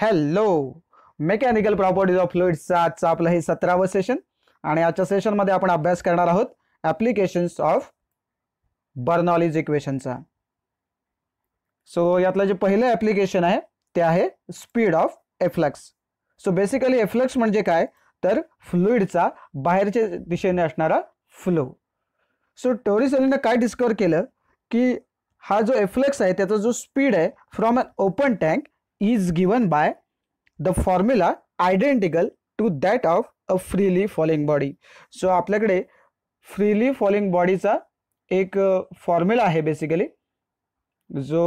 hello mechanical properties of फ्लुइड्सचा आजचं आपलं हे सतरावं सेशन आणि आजच्या सेशनमध्ये आपण अभ्यास करणार आहोत ॲप्लिकेशन्स ऑफ बर्नॉलीज इक्वेशनचा सो यातलं जे पहिलं ॲप्लिकेशन आहे ते आहे speed of efflux so basically efflux म्हणजे काय तर फ्लुइडचा बाहेरच्या दिशेने असणारा फ्लो सो टोरिसलीनं काय डिस्कवर केलं की हा जो एफ्लक्स आहे त्याचा जो स्पीड आहे from an open tank is given by the formula identical to that of a freely falling body so आपल्याकडे फ्रीली फॉलिंग बॉडीचा एक फॉर्म्युला आहे बेसिकली जो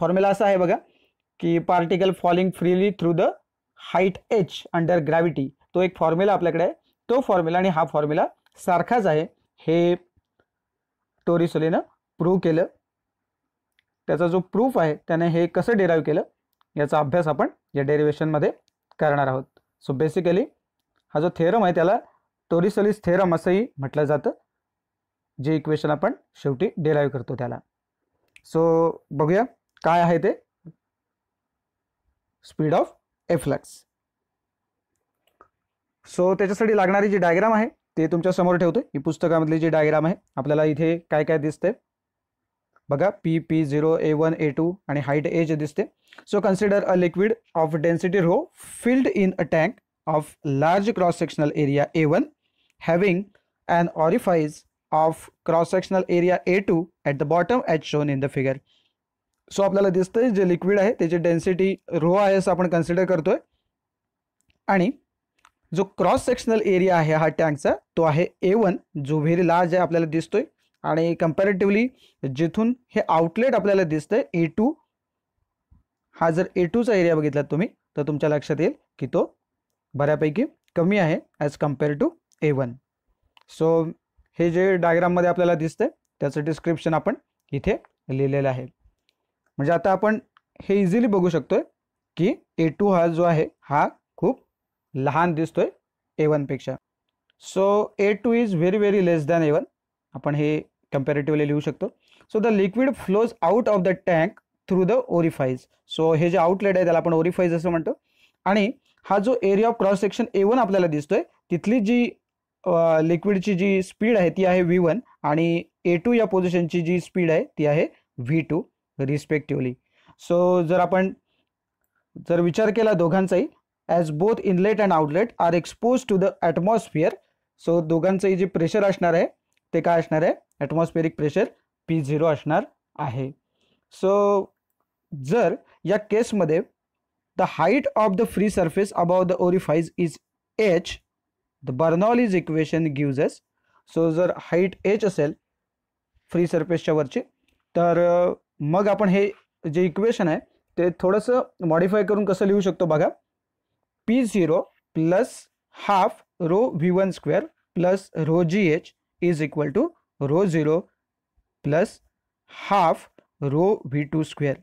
फॉर्म्युला असा आहे बघा की particle falling freely through the height H under gravity तो एक फॉर्म्युला आपल्याकडे आहे तो फॉर्म्युला आणि हा फॉर्म्युला सारखाच आहे हे टोरिसोलीनं प्रूव्ह केलं त्याचा जो प्रूफ आहे त्याने हे कसं डिराईव्ह केलं याचा अभ्यास आपण या डेरिव्हेशनमध्ये करणार आहोत सो बेसिकली हा जो थेरम आहे त्याला टोरिसलिस थेरम असंही म्हटलं जातं जे इक्वेशन आपण शेवटी डिराईव्ह करतो त्याला सो बघूया काय आहे ते स्पीड ऑफ एफ्लक्स सो त्याच्यासाठी लागणारी जी डायग्राम आहे ते तुमच्या समोर ठेवतो ही पुस्तकामधली जी डायग्राम आहे आपल्याला इथे काय काय दिसतंय बघा P P zero A one A two आणि हाईट ए जे दिसते so consider a liquid of density rho filled in a tank of large cross sectional area A one having and orifice of cross sectional area A two at the bottom at shown in the figure so आपल्याला दिसतंय जे liquid आहे त्याची density rho आहे असं आपण consider करतोय आणि जो क्रॉस सेक्शनल एरिया आहे हा टँकचा तो आहे ए वन जो व्हेरी लार्ज आहे आपल्याला दिसतोय आणि कम्पॅरेटिव्हली जिथून हे आउटलेट आपल्याला दिसतं ए टू हा जर ए टूचा एरिया बघितलात तुम्ही तर तुमच्या लक्षात येईल की तो बऱ्यापैकी कमी आहे as compare to A one so हे जे डायग्राममध्ये आपल्याला दिसतंय त्याचं डिस्क्रिप्शन आपण इथे लिहिलेलं आहे म्हणजे आता आपण हे इझिली बघू शकतोय की ए टू हा जो आहे हा खूप लहान दिसतोय ए वनपेक्षा so A two is very very less than A one आपण हे कम्पॅरेटिव्हली लिहू शकतो so the liquid flows out of the tank through the orifice so हे जे आउटलेट आहे त्याला आपण ओरिफाईज असं म्हणतो आणि हा जो area of cross section A one आपल्याला दिसतोय तिथली जी लिक्विडची जी स्पीड आहे ती आहे व्ही वन आणि ए टू या पोझिशनची जी स्पीड आहे ती आहे व्ही टू रिस्पेक्टिवली सो जर आपण जर विचार केला दोघांचाही as both inlet and outlet are expose to the atmosphere so दोघांचंही जे प्रेशर असणार आहे ते काय असणार आहे ॲटमॉस्फेरिक प्रेशर पी झिरो असणार आहे सो जर या केसमध्ये the height of the free surface above the orifice is H the Bernoulli's equation gives as so जर हाईट एच असेल फ्री सरफेसच्या वरची तर मग आपण हे जे इक्वेशन आहे ते थोडंसं मॉडिफाय करून कसं लिहू शकतो बघा P zero plus half rho V one square plus rho G H is equal to rho zero plus half rho V two square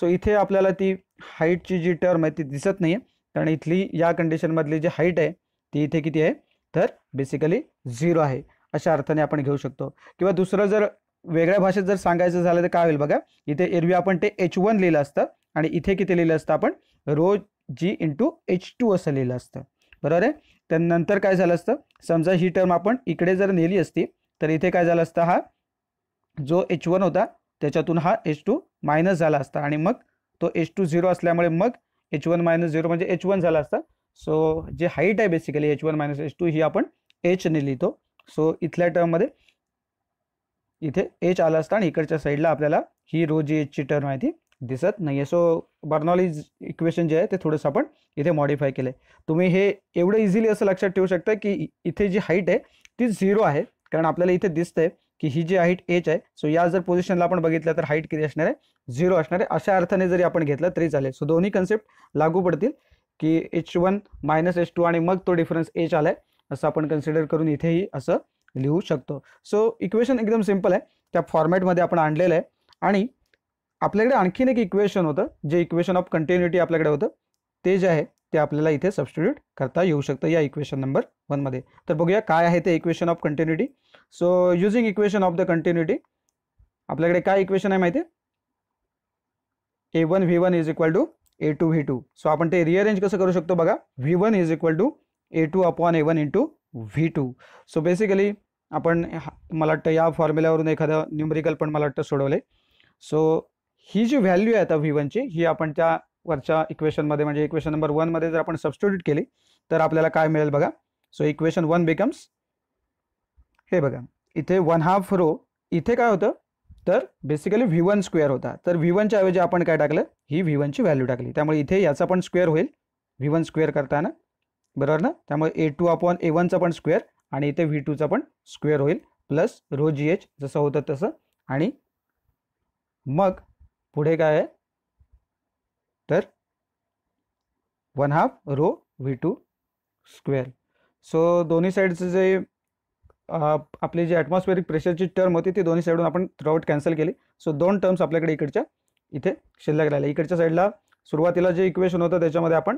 so इथे आपल्याला ती हाईटची जी टर्म आहे ती दिसत नाही आहे कारण इथली या कंडिशनमधली जी हाईट आहे ती इथे किती आहे तर बेसिकली झिरो आहे अशा अर्थाने आपण घेऊ शकतो किंवा दुसरं जर वेगळ्या भाषेत जर सांगायचं झालं तर काय होईल बघा इथे एरवी आपण ते एच वन लिहिलं असतं आणि इथे किती लिहिलं असतं आपण rho G into H two असं लिहिलं असतं बरोबर आहे त्यानंतर काय झालं असतं समजा ही टर्म आपण इकडे जर नेली असती तर इथे काय झालं असतं हा जो एच वन होता त्याच्यातून हा एच टू मायनस झाला असता आणि मग तो एच टू झिरो असल्यामुळे मग एच वन मायनस झिरो म्हणजे एच वन झाला असता सो जे हाईट आहे basically H one minus H two ही आपण एच ने लिहितो सो इथल्या टर्ममध्ये इथे एच आला असता आणि इकडच्या साईडला आपल्याला ही रो जी एचची टर्म आहे ती दिसत नाही आहे सो बर्नॉलीज इक्वेशन जे आहे ते थोडंसं आपण इथे मॉडिफाय केलं आहे तुम्ही हे एवढं इझिली असं लक्षात ठेवू शकता की इथे जी हाईट आहे ती झिरो आहे कारण आपल्याला इथे दिसतंय की ही जी हाईट एच आहे सो या जर पोझिशनला आपण बघितलं तर हाईट किती असणार आहे झिरो असणार आहे अशा अर्थाने जरी आपण घेतलं तरी चालेल सो दोन्ही कन्सेप्ट लागू पडतील की H one minus H two आणि मग तो डिफरन्स एच आलाय असं आपण कन्सिडर करून इथेही असं लिहू शकतो सो इक्वेशन एकदम सिम्पल आहे त्या फॉर्मॅटमध्ये आपण आणलेलं आहे आणि आपल्याकडे आणखीन एक इक्वेशन होतं जे इक्वेशन ऑफ कंटिन्युटी आपल्याकडे होतं ते जे आहे ते आपल्याला इथे सबस्टिट्यूट करता येऊ शकतं या इक्वेशन नंबर वनमध्ये तर बघूया काय आहे ते equation of continuity so using equation of the continuity आपल्याकडे काय इक्वेशन आहे माहिती A one V one is equal to A two V two so आपण ते रिअरेंज कसं करू शकतो बघा V one is equal to A two upon A one into V two so basically आपण मला वाटतं या फॉर्म्युल्यावरून एखादं न्यूमेरिकल पण मला वाटतं सोडवले सो ही जी व्हॅल्यू आहे आता व्ही वनची ही आपण त्या वरच्या इक्वेशनमध्ये म्हणजे इक्वेशन नंबर वनमध्ये जर आपण सबस्टिट्यूट केली तर आपल्याला काय मिळेल बघा सो इक्वेशन वन बिकम्स हे बघा इथे वन हाफ रो इथे काय होतं तर बेसिकली व्ही वन स्क्वेअर होता तर व्ही वनच्या ऐवजी आपण काय टाकलं ही व्ही वनची व्हॅल्यू टाकली त्यामुळे इथे याचा पण स्क्वेअर होईल व्ही वन स्क्वेअर करताना बरोबर ना त्यामुळे ए टू अपॉन ए वनचा पण स्क्वेअर आणि इथे व्ही टूचा पण स्क्वेअर होईल प्लस रो जी एच जसं होतं तसं आणि मग पुढे काय आहे तर one half rho V two square so दोन्ही साईडचं जे आपली जी ॲटमॉस्फेरिक प्रेशरची टर्म होती ती दोन्ही साईडून आपण थ्रूआउट कॅन्सल केली सो दोन टर्म्स आपल्याकडे इकडच्या इथे शिल्लक राहिल्या इकडच्या साईडला सुरुवातीला जे इक्वेशन होतं त्याच्यामध्ये आपण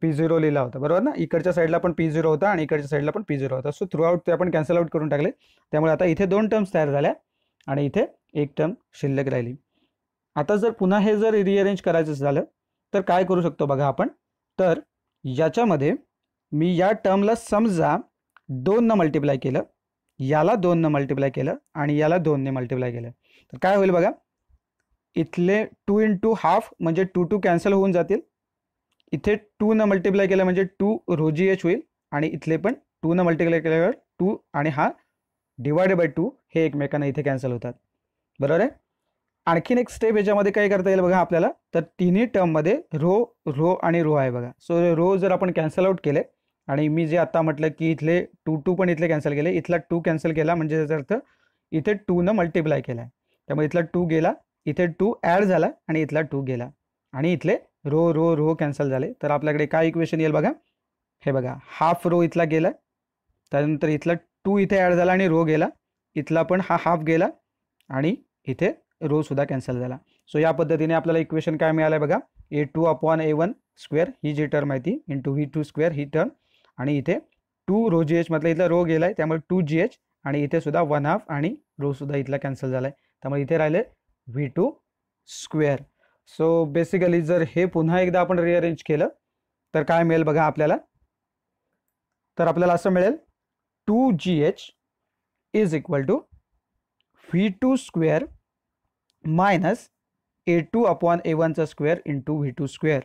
पी झिरो लिहिला होता बरोबर ना इकडच्या साईडला पण पी झिरो होता आणि इकडच्या साईडला पण पी झिरो होता सो थ्रूआउट ते आपण कॅन्सल आउट करून टाकले त्यामुळे आता इथे दोन टर्म्स तयार झाल्या आणि इथे एक टर्म शिल्लक राहिली आता जर पुन्हा हे जर रिअरेंज करायचं झालं तर काय करू शकतो बघा आपण तर याच्यामध्ये मी या टर्मला समजा दोननं मल्टिप्लाय केलं याला दोननं मल्टिप्लाय केलं आणि याला दोनने मल्टिप्लाय केलं तर काय होईल बघा इथले टू इन टू हाफ म्हणजे टू टू कॅन्सल होऊन जातील इथे न मल्टिप्लाय केलं म्हणजे टू रोजी एच होईल आणि इथले पण न मल्टिप्लाय केल्यावर टू आणि हा डिवायडेड बाय टू हे एकमेकांना इथे कॅन्सल होतात बरोबर आहे आणखीन एक स्टेप याच्यामध्ये काय करता येईल बघा आपल्याला तर तिन्ही टर्ममध्ये रो रो आणि रो आहे बघा सो रो जर आपण कॅन्सल आउट केले आणि मी जे आता म्हटलं की इथले टू टू पण इथले कॅन्सल केले इथला टू कॅन्सल केला म्हणजे याचा अर्थ इथे टू न मल्टिप्लाय केला आहे त्यामुळे इथला टू गेला इथे टू ॲड झाला आणि इथला टू गेला आणि इथले रो रो रो कॅन्सल झाले तर आपल्याकडे काय इक्वेशन येईल बघा हे बघा हाफ रो इथला गेला त्यानंतर इथला टू इथे ॲड झाला आणि रो गेला इथला पण हा हाफ गेला आणि इथे रो सुद्धा कॅन्सल झाला सो या पद्धतीने आपल्याला इक्वेशन काय मिळालं आहे बघा A two upon A one square ही जी टर्म आहे ती इंटू व्ही टू स्क्वेअर ही टर्म आणि इथे टू रो जी एच म्हटलं इथला रो गेला आहे त्यामुळे टू जी एच आणि इथे सुद्धा वन हाफ आणि सुद्धा इथला कॅन्सल झाला आहे त्यामुळे इथे राहिले V two square so basically जर हे पुन्हा एकदा आपण रिअरेंज केलं तर काय मिळेल बघा आपल्याला तर आपल्याला असं मिळेल two G H is equal to V two square minus A two upon A वनचा square two V two square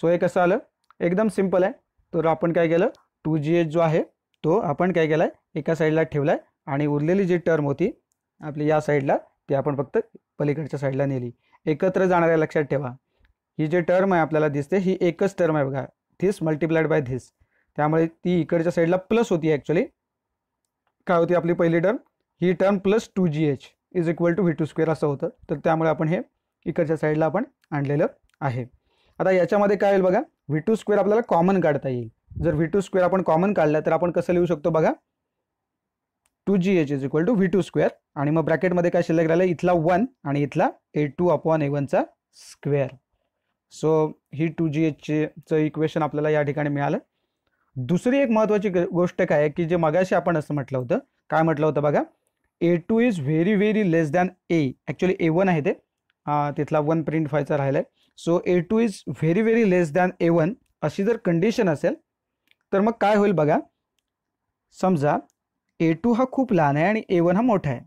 so हे कसं आलं एकदम सिम्पल आहे तर आपण काय केलं टू जी एच जो आहे तो आपण काय केला एका साईडला ठेवला आहे आणि उरलेली जी टर्म होती आपली या साईडला ती आपण फक्त पलीकडच्या साईडला नेली एकत्र जाणाऱ्या लक्षात ठेवा ही जी टर्म आहे आपल्याला दिसते ही एकच टर्म आहे बघा धीस मल्टिप्लाइड बाय धीस त्यामुळे ती इकडच्या साईडला प्लस होती ॲक्च्युली काय होती आपली पहिली टर्म ही term plus two G H is equal to V two square असं होतं तर त्यामुळे आपण हे इकडच्या साईडला आपण आणलेलं आहे आता याच्यामध्ये काय होईल बघा व्ही टू स्क्वेअर आपल्याला कॉमन काढता येईल जर व्ही टू स्क्वेअर आपण कॉमन काढला तर आपण कसं लिहू शकतो बघा two G H is equal to V two square आणि मग ब्रॅकेटमध्ये काय शिल्लक राहिलं इथला वन आणि इथला ए टू अपॉन ए वनचा स्क्वेअर सो ही टू जी एचचं इक्वेशन आपल्याला या ठिकाणी मिळालं दुसरी एक महत्त्वाची गोष्ट काय की जे मगाशी आपण असं म्हटलं होतं काय म्हटलं होतं बघा A two is very very less than A actually A one आहे ते तिथला वन प्रिंट फायचा राहिला आहे so A two is very very less than A one अशी जर कंडिशन असेल तर मग काय होईल बघा समजा ए टू हा खूप लहान आहे आणि ए वन हा मोठा आहे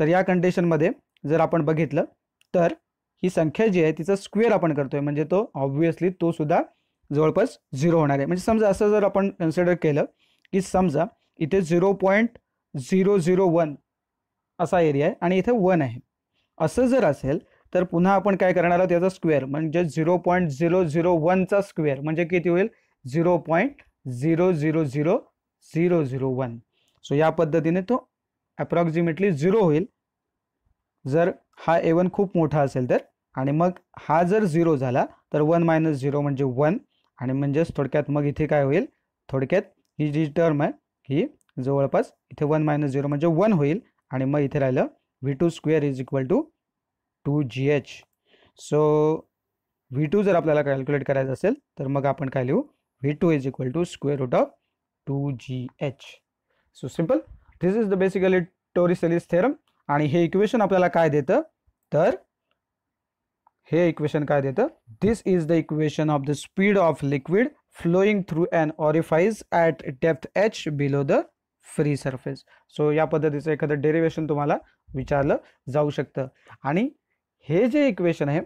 तर या कंडिशनमध्ये जर आपण बघितलं तर ही संख्या जी आहे तिचा स्क्वेअर आपण करतोय म्हणजे तो ऑब्व्हियसली तो सुद्धा जवळपास झिरो होणार आहे म्हणजे समजा असं जर आपण कन्सिडर केलं की समजा इथे zero point zero zero one असा एरिया आहे आणि इथे वन आहे असं जर असेल तर पुन्हा आपण काय करणार आहोत त्याचा स्क्वेअर म्हणजे झिरो पॉईंट झिरो झिरो वनचा स्क्वेअर म्हणजे किती होईल zero point zero zero zero zero zero one so या पद्धतीने तो अप्रॉक्झिमेटली झिरो होईल जर हा ए वन खूप मोठा असेल तर आणि मग हा जर झिरो झाला तर वन मायनस झिरो म्हणजे वन आणि म्हणजेच थोडक्यात मग इथे काय होईल थोडक्यात ही जी टर्म आहे ही जवळपास इथे वन मायनस झिरो म्हणजे वन होईल आणि मग इथे राहिलं V two square is equal to two G H so V two जर आपल्याला कॅल्क्युलेट करायचं असेल तर मग आपण काय लिहू V two is equal to square root of two G H so simple this is the basically Torricelli's theorem आणि हे इक्वेशन आपल्याला काय देतं तर हे इक्वेशन काय देतं this is the equation of the speed of liquid flowing through and orifice at depth H below the free surface so या पद्धतीचं एखादं डेरिवेशन तुम्हाला विचारलं जाऊ शकतं आणि हे जे इक्वेशन आहे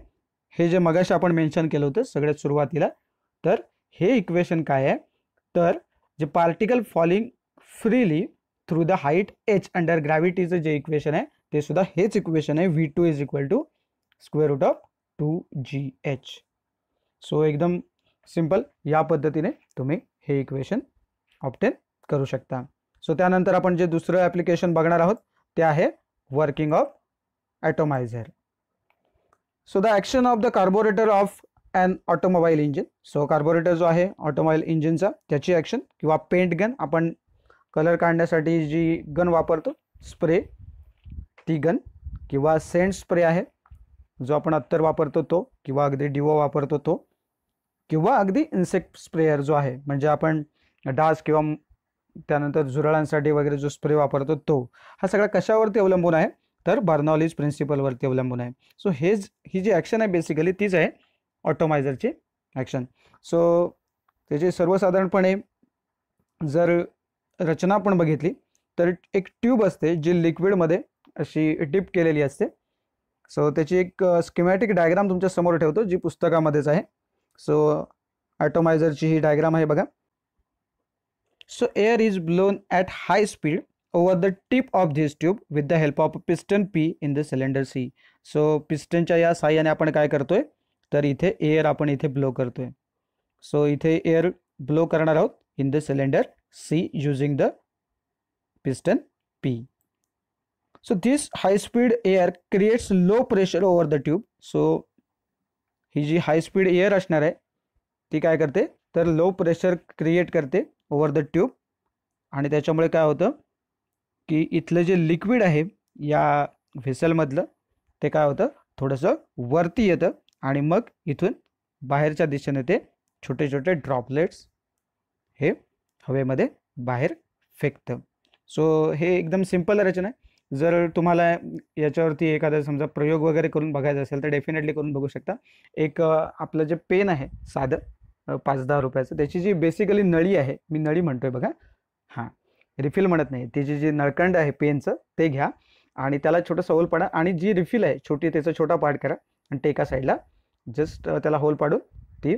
हे जे मगाशी आपण मेन्शन केलं होतं सगळ्यात सुरुवातीला तर हे इक्वेशन काय आहे तर जे particle falling freely through the height H under ग्रॅव्हिटीचं जे इक्वेशन आहे ते सुद्धा हेच इक्वेशन आहे V two is equal to square root of two G H so एकदम सिंपल या पद्धतीने तुम्ही हे इक्वेशन ऑप्टेन करू शकता सो त्यानंतर आपण जे दुसरं ॲप्लिकेशन बघणार आहोत ते आहे working of atomizer so the action of the carburetor of and automobile engine so carburetor जो आहे ऑटोमोबाईल इंजिनचा त्याची ॲक्शन किंवा पेंट गन आपण कलर काढण्यासाठी जी गन वापरतो स्प्रे ती गन किंवा सेंट स्प्रे आहे जो आपण अत्तर वापरतो तो किंवा अगदी डिवो वापरतो तो किंवा अगदी इन्सेक्ट स्प्रेअर जो आहे म्हणजे आपण डास किंवा त्यानंतर झुरळांसाठी वगैरे जो स्प्रे वापरतो तो हा सगळा कशावरती अवलंबून आहे तर बर्नॉलीज प्रिन्सिपलवरती अवलंबून आहे सो हेज ही जी ॲक्शन आहे बेसिकली तीच आहे ऑटोमायझरची ॲक्शन सो त्याचे सर्वसाधारणपणे जर रचना पण बघितली तर एक ट्यूब असते जी लिक्विडमध्ये अशी डिप केलेली असते सो त्याची एक स्किमॅटिक डायग्राम तुमच्या समोर ठेवतो जी पुस्तकामध्येच आहे सो ॲटोमायझरची ही डायग्राम आहे बघा so air is blown at high speed over the tip of this tube with the help of piston P in the cylinder C so पिस्टनच्या या साह्याने आपण काय करतोय तर इथे एअर आपण इथे ब्लो करतोय सो इथे एअर ब्लो करणार आहोत in the cylinder C using the piston P so this high speed air creates low pressure over the tube so ही जी हाय स्पीड एअर असणार आहे ती काय करते तर लो प्रेशर क्रिएट करते ओवर द ट्यूब आणि त्याच्यामुळे काय होतं की इथलं जे लिक्विड आहे या व्हेसलमधलं ते काय होतं थोडंसं वरती येतं आणि मग इथून बाहेरच्या दिशेने ते छोटे छोटे ड्रॉपलेट्स हे हवेमध्ये बाहेर फेकतं सो हे एकदम सिंपल रचना आहे जर तुम्हाला याच्यावरती एखादा समजा प्रयोग वगैरे करून बघायचा असेल तर डेफिनेटली करून बघू शकता एक आपलं जे पेन आहे साधं पाच दहा रुपयाचं त्याची जी बेसिकली नळी आहे मी नळी म्हणतोय बघा हां रिफिल म्हणत नाही त्याची जी नळकंड आहे पेनचं ते घ्या आणि त्याला छोटं होल पाडा आणि जी रिफिल आहे छोटी त्याचा छोटा पार्ट करा आणि ते एका साईडला जस्ट त्याला होल पाडून ती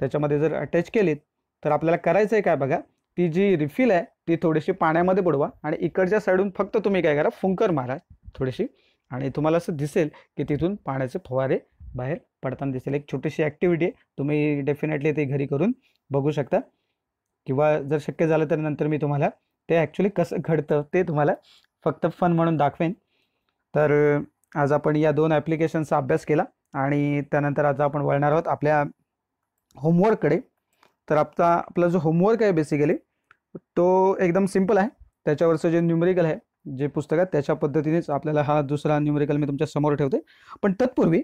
त्याच्यामध्ये जर अटॅच केलीत तर आपल्याला करायचं आहे काय बघा ती जी रिफिल आहे ती थोडीशी पाण्यामध्ये बुडवा आणि इकडच्या साईडून फक्त तुम्ही काय करा फुंकर मारा थोडीशी आणि तुम्हाला असं दिसेल की तिथून पाण्याचे फवारे बाहेर पडताना दिसेल एक छोटीशी ॲक्टिव्हिटी आहे तुम्ही डेफिनेटली ते घरी करून बघू शकता किंवा जर शक्य झालं तर नंतर मी तुम्हाला ते ॲक्च्युली कसं घडतं ते तुम्हाला फक्त फन म्हणून दाखवेन तर आज आपण या दोन ॲप्लिकेशनचा अभ्यास केला आणि त्यानंतर आज आपण वळणार आहोत आपल्या होमवर्ककडे तर आपला आपला जो होमवर्क आहे बेसिकली तो एकदम सिम्पल आहे त्याच्यावरचं जे न्यूमरिकल आहे जे पुस्तक आहे त्याच्या पद्धतीनेच आपल्याला हा दुसरा न्यूमरिकल मी तुमच्या समोर ठेवते पण तत्पूर्वी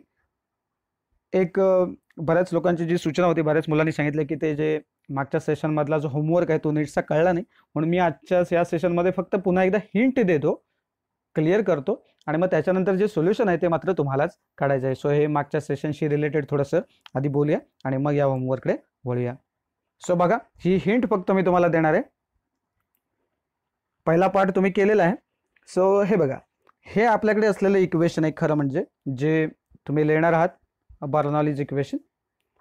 एक बऱ्याच लोकांची जी सूचना होती बऱ्याच मुलांनी सांगितलं की ते जे मागच्या सेशनमधला जो होमवर्क आहे तो नीटसा कळला नाही म्हणून मी आजच्या या सेशनमध्ये फक्त पुन्हा एकदा हिंट देतो क्लिअर करतो आणि मग त्याच्यानंतर जे सोल्युशन आहे ते मात्र तुम्हालाच काढायचं आहे सो हे मागच्या सेशनशी रिलेटेड थोडंसं आधी बोलूया आणि मग या होमवर्ककडे वळूया सो बघा ही हिंट फक्त मी तुम्हाला देणार आहे पहिला पार्ट तुम्ही केलेला आहे सो हे बघा हे आपल्याकडे असलेलं इक्वेशन आहे खरं म्हणजे जे तुम्ही लिहिणार आहात बर्नॉलीज इक्वेशन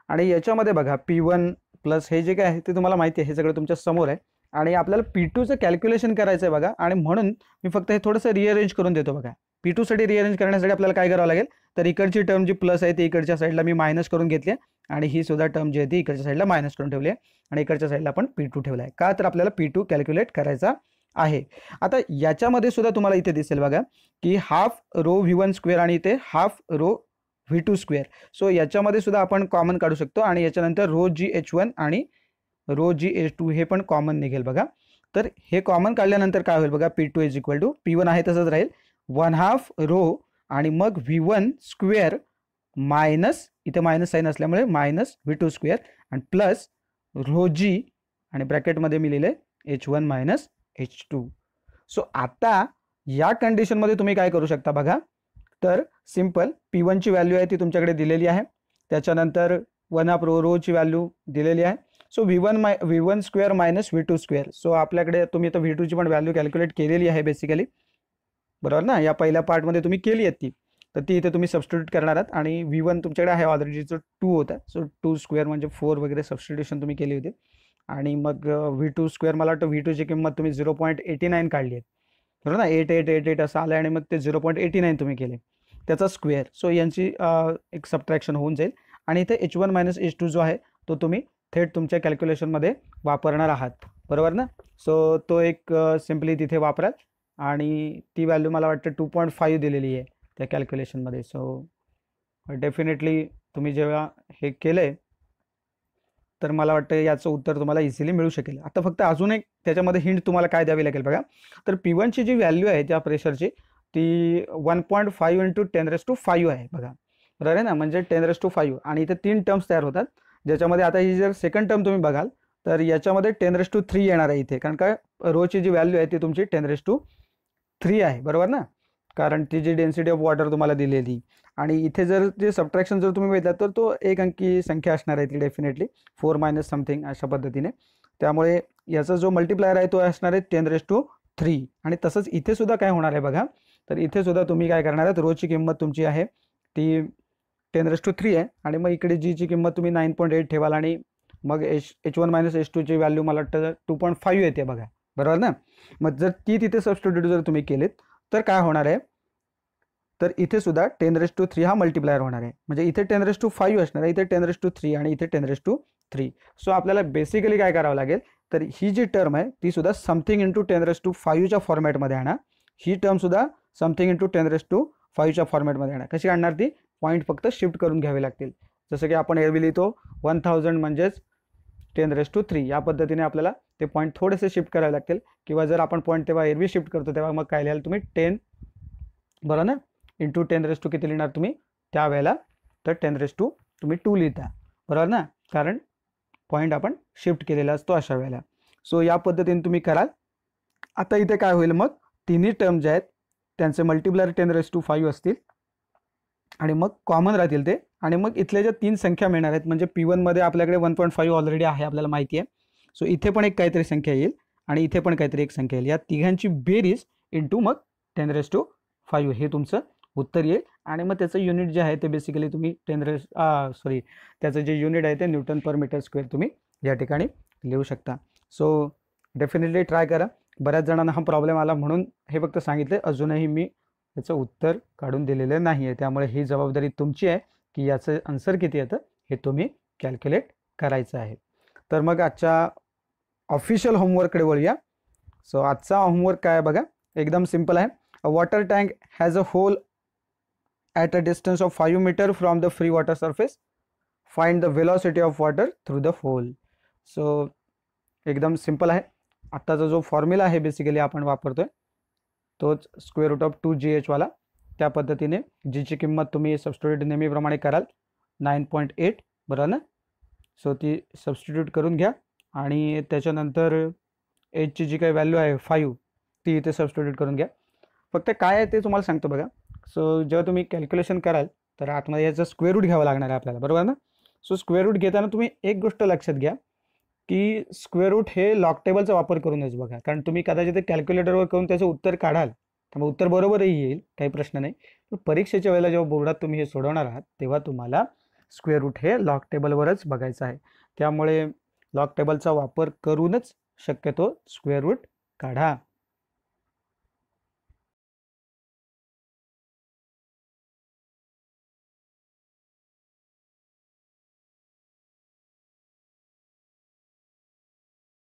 आणि याच्यामध्ये बघा पी वन प्लस हे जे काय आहे ते तुम्हाला माहिती आहे हे सगळं तुमच्या समोर आहे आणि आपल्याला पी टूचं कॅल्क्युलेशन करायचं आहे बघा आणि म्हणून मी फक्त हे थोडंसं रिअरेंज करून देतो बघा पी टूसाठी रिअरेंज करण्यासाठी आपल्याला काय करावं लागेल तर इकडची टर्म जी प्लस आहे ती इकडच्या साईडला मी मायनस करून घेतली आहे आणि ही सुद्धा टर्म जी आहे ती इकडच्या साईडला मायनस करून ठेवली आहे आणि इकडच्या साईडला आपण पी टू ठेवला आहे का तर आपल्याला पी टू कॅल्क्युलेट करायचा आहे आता याच्यामध्ये सुद्धा तुम्हाला इथे दिसेल बघा की half rho V one square आणि इथे half rho V two square so याच्यामध्ये सुद्धा आपण कॉमन काढू शकतो आणि याच्यानंतर रो जी एच वन आणि रो जी एच टू हे पण कॉमन निघेल बघा तर हे कॉमन काढल्यानंतर काय होईल बघा P two is equal to P one आहे तसंच राहील वन हाफ रो आणि मग व्ही वन स्क्वेअर मायनस इथे मायनस साईन असल्यामुळे मायनस व्ही टू स्क्वेअर आणि प्लस रो जी आणि ब्रॅकेटमध्ये मी लिहिले H one minus H two so आता या कंडिशनमध्ये तुम्ही काय करू शकता बघा तर सिम्पल पी वनची व्हॅल्यू आहे ती तुमच्याकडे दिलेली आहे त्याच्यानंतर वन ऑफ रो रोची व्हॅल्यू दिलेली आहे so V one my V one square minus V two square so आपल्याकडे तुम्ही आता व्ही टूची पण व्हॅल्यू कॅल्क्युलेट केलेली आहे बेसिकली बरोबर ना या पहिल्या पार्टमध्ये तुम्ही केली आहेत ती तर ती इथे तुम्ही सबस्टिट्यूट करणार आहात आणि व्ही वन तुमच्याकडे आहे ऑलरेडी टू होता सो टू स्क्वेअर म्हणजे फोर वगैरे सबस्टिट्यूशन तुम्ही केली होती आणि मग व्ही टू स्क्वेअर मला वाटतं व्ही टूची किंमत तुम्ही झिरो पॉईंट एटी नाईन काढली आहे बरोबर ना एट एट एट एट असं आलं आणि मग ते झिरो पॉईंट एटी नाईन तुम्ही केले त्याचा स्क्वेअर सो यांची एक सबट्रॅक्शन होऊन जाईल आणि इथे H one minus H two जो आहे तो तुम्ही थेट तुमच्या कॅल्क्युलेशनमध्ये वापरणार आहात बरोबर ना सो तो एक सिम्पली तिथे वापराल आणि ती व्हॅल्यू मला वाटतं टू पॉईंट फाईव्ह दिलेली आहे त्या कॅल्क्युलेशनमध्ये सो डेफिनेटली तुम्ही जेव्हा हे केलं आहे तर मला वाटतं याचं उत्तर तुम्हाला इझिली मिळू शकेल आता फक्त अजून एक त्याच्यामध्ये हिंट तुम्हाला काय द्यावी लागेल बघा तर पी वनची जी व्हॅल्यू आहे त्या प्रेशरची ती one point five into ten raise to five आहे बघा बरोबर आहे ना म्हणजे टेन रेस टू फाईव्ह आणि इथे तीन टर्म्स तयार होतात ज्याच्यामध्ये आता ही जर सेकंड टर्म तुम्ही बघाल तर याच्यामध्ये टेन रेस टू थ्री येणार आहे इथे कारण का रोची जी व्हॅल्यू आहे ती तुमची टेन रेस टू थ्री आहे बरोबर ना कारण ती जी डेन्सिटी ऑफ वॉटर तुम्हाला दिलेली आणि इथे जर जे सबट्रॅक्शन जर तुम्ही बघितलं तर तो एक अंकी संख्या असणार आहे ती डेफिनेटली फोर मायनस समथिंग अशा पद्धतीने त्यामुळे याचा जो मल्टिप्लायर आहे तो असणार आहे टेन रेस टू थ्री आणि तसंच इथे सुद्धा काय होणार आहे बघा तर इथे सुद्धा तुम्ही काय करणार आहात रोजची किंमत तुमची आहे ती टेन रेस टू थ्री आहे आणि मग इकडे जीची किंमत तुम्ही नाईन पॉईंट एट ठेवाल आणि मग H H one minus H टूची व्हॅल्यू मला वाटतं टू पॉईंट फाईव्ह येते बघा बरोबर ना मग जर ती तिथे सबस्टिट्यूट जर तुम्ही केलीत तर काय होणार आहे तर इथे सुद्धा टेन रेस टू थ्री हा मल्टीप्लायर होणार आहे म्हणजे इथे टेन रेस टू फाईव्ह असणार आहे इथे टेन रेस टू थ्री आणि इथे ten raise to three so आपल्याला बेसिकली काय करावं लागेल तर ही जी टर्म आहे ती सुद्धा something into ten raise to फाईव्हच्या फॉर्मॅटमध्ये आणा ही टर्मसुद्धा something into ten raise to फाईव्हच्या फॉर्मॅटमध्ये आणा कशी आणणार ती पॉईंट फक्त शिफ्ट करून घ्यावे लागतील जसं की आपण एरवी लिहितो वन थाउजंड म्हणजेच टेन रेस टू थ्री या पद्धतीने आपल्याला ते पॉईंट थोडेसे शिफ्ट करावे लागतील किंवा जर आपण पॉईंट तेव्हा एरवी शिफ्ट करतो तेव्हा मग काय लिहाल तुम्ही टेन बरोबर ना इंटू टेन रेस टू किती लिहिणार तुम्ही त्यावेळेला तर टेन रेस टू तुम्ही टू लिहिता बरोबर ना कारण पॉईंट आपण शिफ्ट केलेला असतो अशा वेळेला सो या पद्धतीने तुम्ही कराल आता इथे काय होईल मग तिन्ही टर्म जे आहेत त्यांचे multiplier ten raise to five असतील आणि मग कॉमन राहतील ते आणि मग इथल्या ज्या तीन संख्या मिळणार आहेत म्हणजे पी वनमध्ये आपल्याकडे वन पॉईंट फाईव्ह ऑलरेडी आहे आपल्याला माहिती आहे सो इथे पण एक काहीतरी संख्या येईल आणि इथे पण काहीतरी एक संख्या येईल या तिघांची बेरीज इंटू मग टेन रेस टू फाईव्ह हे तुमचं उत्तर येईल आणि मग त्याचं युनिट जे आहे ते बेसिकली तुम्ही टेन रेस सॉरी त्याचं जे युनिट आहे ते न्यूटन पर मीटर स्क्वेअर तुम्ही या ठिकाणी लिहू शकता सो डेफिनेटली ट्राय करा बऱ्याच जणांना हा प्रॉब्लेम आला म्हणून हे फक्त सांगितलं अजूनही मी याचं उत्तर काढून दिलेलं नाही आहे त्यामुळे ही जबाबदारी तुमची आहे की याचं आन्सर किती येतं हे तुम्ही कॅल्क्युलेट करायचं आहे तर मग आजच्या ऑफिशियल होमवर्ककडे वळूया सो आजचा होमवर्क काय आहे बघा एकदम सिम्पल आहे a water tank has a hole at a distance of five metre from the free water surface find the velocity of water through the hole so एकदम सिम्पल आहे आत्ताचा जो फॉर्म्युला आहे बेसिकली आपण वापरतो आहे तोच square root of two G एचवाला त्या पद्धतीने जीची किंमत तुम्ही सबस्टिट्यूट नेहमीप्रमाणे कराल नाईन पॉईंट एट बरं ना सो ती सबस्टिट्यूट करून घ्या आणि त्याच्यानंतर एचची जी काही व्हॅल्यू आहे फाईव्ह ती इथे सबस्टिट्यूट करून घ्या फक्त काय आहे ते तुम्हाला सांगतो बघा सो जेव्हा तुम्ही कॅल्क्युलेशन कराल तर आतमध्ये याचा स्क्वेअर रूट घ्यावं लागणार आहे आपल्याला बरोबर ना सो स्क्वेअर रूट घेताना तुम्ही एक गोष्ट लक्षात घ्या की स्क्वेअर रूट हे लॉग टेबलचा वापर करूनच बघा कारण तुम्ही कदाचित कॅल्क्युलेटरवर करून त्याचं उत्तर काढाल त्यामुळे उत्तर बरोबरही येईल काही प्रश्न नाही पण परीक्षेच्या वेळेला जेव्हा बोर्डात तुम्ही हे सोडवणार आहात तेव्हा तुम्हाला स्क्वेअर रूट हे लॉग टेबलवरच बघायचं आहे त्यामुळे लॉग टेबलचा वापर करूनच शक्यतो स्क्वेअर रूट काढा